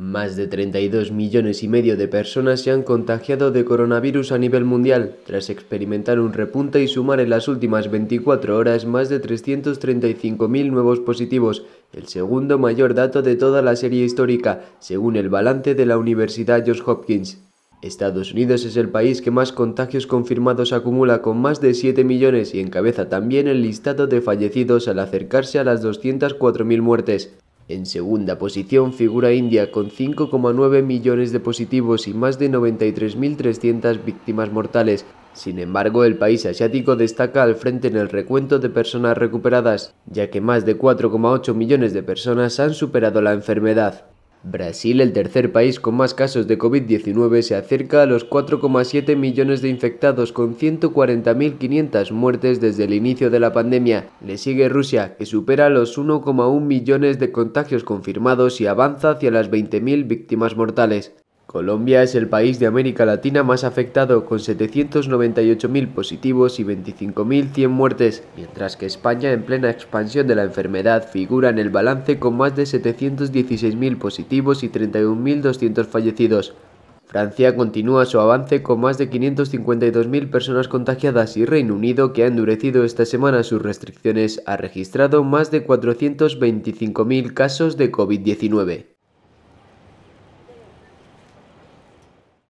Más de 32 millones y medio de personas se han contagiado de coronavirus a nivel mundial, tras experimentar un repunte y sumar en las últimas 24 horas más de 335.000 nuevos positivos, el segundo mayor dato de toda la serie histórica, según el balance de la Universidad Johns Hopkins. Estados Unidos es el país que más contagios confirmados acumula con más de 7 millones y encabeza también el listado de fallecidos al acercarse a las 204.000 muertes. En segunda posición figura India con 5,9 millones de positivos y más de 93.300 víctimas mortales. Sin embargo, el país asiático destaca al frente en el recuento de personas recuperadas, ya que más de 4,8 millones de personas han superado la enfermedad. Brasil, el tercer país con más casos de COVID-19, se acerca a los 4,7 millones de infectados con 140.500 muertes desde el inicio de la pandemia. Le sigue Rusia, que supera los 1,1 millones de contagios confirmados y avanza hacia las 20.000 víctimas mortales. Colombia es el país de América Latina más afectado, con 798.000 positivos y 25.100 muertes, mientras que España, en plena expansión de la enfermedad, figura en el balance con más de 716.000 positivos y 31.200 fallecidos. Francia continúa su avance con más de 552.000 personas contagiadas y Reino Unido, que ha endurecido esta semana sus restricciones, ha registrado más de 425.000 casos de COVID-19.